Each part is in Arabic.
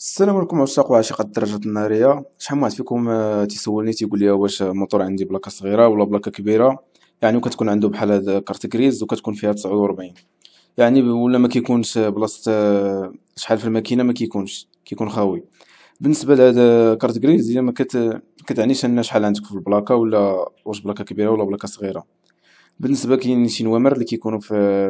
السلام عليكم عشاق وعشاق الدرجات الناريه شحال من واحد فيكم آه، تيسولني تيقول لي واش الموتور عندي بلاكه صغيره ولا بلاكه كبيره يعني وكتكون عنده بحال هاد كارت كريز وكتكون فيها 49 يعني ولا ما كيكونش بلاصه آه، شحال في الماكينه ما كيكونش كيكون خاوي بالنسبه لهاد آه، كارت كريز هي ما كت... كتعنيش ان شحال عندك في البلاكه ولا واش بلاكه كبيره ولا بلاكه صغيره بالنسبه كاين شي نوامر اللي كيكونوا في,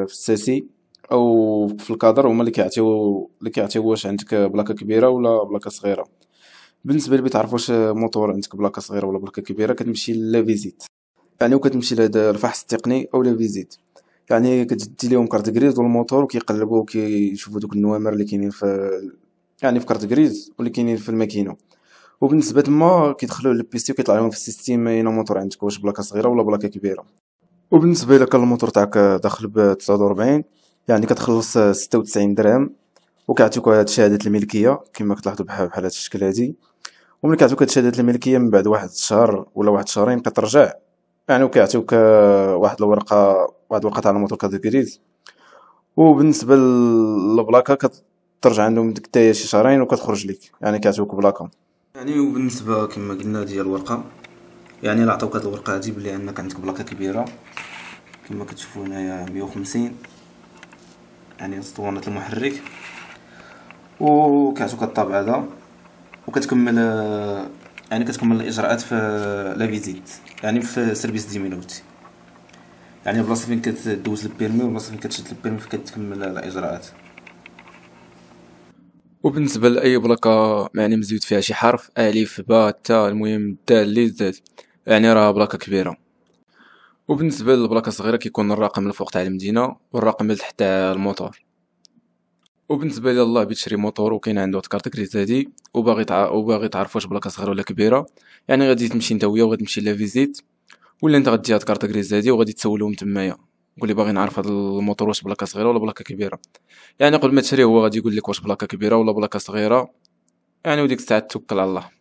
في الساسي او في الكادر هما اللي كيعطيو اللي كيعطيو واش عندك بلاكه كبيره ولا بلاكه صغيره بالنسبه اللي بيتعرف واش موتور عندك بلاكه صغيره ولا بلاكه كبيره كتمشي لا فيزيت يعني وكتمشي لهذا الفحص التقني او لا فيزيت يعني كتدي لهم كارت غريز والموتور وكيقلبوا وكيشوفوا دوك النوامر اللي كاينين في يعني في كارت غريز واللي كاينين في الماكينه وبالنسبه تما كيدخلوا سي وكيطلع لهم في السيستيم اين الموتور عندك واش بلاكه صغيره ولا بلاكه كبيره وبالنسبه لك كان الموتور تاعك داخل ب 49 يعني كتخلص آه، ستة وتسعين درهم وكيعطيوك هاد شهادة الملكية كما كتلاحظوا بحال بحال هاد الشكل هادي وملي كيعطيوك هاد شهادة الملكية من بعد واحد الشهر ولا واحد شهرين كترجع يعني وكيعطيوك آه، واحد الورقة واحد الورقة تاع الموتور كاتيكريز وبالنسبة للبلاكة كترجع عندهم ديك حتى شي شهرين وكتخرج ليك يعني كيعطيوك بلاكة يعني وبالنسبة كما قلنا ديال الورقة يعني الا عطاوك هاد الورقة هادي بلي عندك عندك بلاكة كبيرة كما كتشوفوا هنايا 150 يعني اسطوانة المحرك وكعسوك الطابع هذا وكتكمل يعني كتكمل الاجراءات في لا فيزيت يعني في سيرفيس دي مينوت يعني البلاصه فين كتدوز البيرمي والبلاصه فين كتشد البيرمي كتكمل الاجراءات وبالنسبه لاي بلاكه يعني مزيود فيها شي حرف الف باء تاء المهم الدال لي زاد يعني راه بلاكه كبيره وبالنسبه للبلاكه الصغيره كيكون الرقم الفوق تاع المدينه والرقم اللي تاع الموتور وبالنسبه لله بتشري موتور وكاين عنده كارت كريديت هادي وباغي تع... وباغي تعرف واش بلاكه صغيره ولا كبيره يعني غادي تمشي انت وياه وغادي تمشي لا فيزيت ولا انت غادي هاد كارت كريديت هادي وغادي تسولهم تمايا قول لي باغي نعرف هاد الموتور واش بلاكه صغيره ولا بلاكه كبيره يعني قبل ما تشري هو غادي يقول لك واش بلاكه كبيره ولا بلاكه صغيره يعني وديك الساعه توكل على الله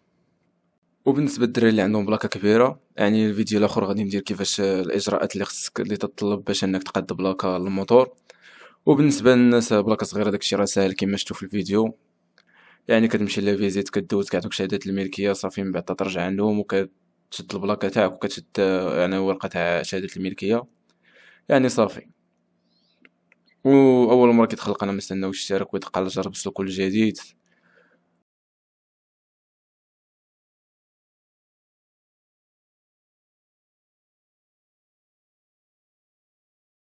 وبالنسبه للدراري اللي عندهم بلاكه كبيره يعني الفيديو الاخر غادي ندير كيفاش الاجراءات اللي خصك اللي تطلب باش انك تقاد بلاكه للموتور وبالنسبه للناس بلاكه صغيره داكشي راه ساهل كما شفتوا في الفيديو يعني كتمشي فيزيت كدوز دوك شهاده الملكيه صافي من بعد ترجع عندهم وكتشد البلاكه تاعك وكتشد يعني ورقه تاع شهاده الملكيه يعني صافي واول مره كيتخلق انا ما نستناوش الاشتراك ويدق على الجرس لكل جديد